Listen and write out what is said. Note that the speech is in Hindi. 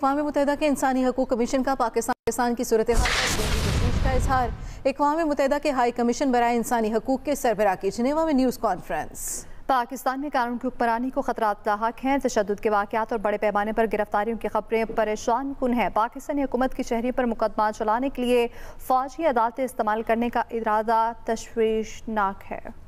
अकवा मुतहदा के इंसानी हकूक कमीशन का पाकिस्तान की सूरत का इजहार अकवा मुतहदा के हाई कमीशन बरए इंसानी हकूक के सरबरा की जनेवा में न्यूज़ कॉन्फ्रेंस पाकिस्तान में कानून की हुक्मरानी को खतरा लाक हैं तशद के वाकत और बड़े पैमाने पर गिरफ्तारियों की खबरें परेशान कन हैं पाकिस्तानी हुकूमत की शहरी पर मुकदमा चलाने के लिए फौजी अदालतें इस्तेमाल करने का इरादा तशवीशनाक है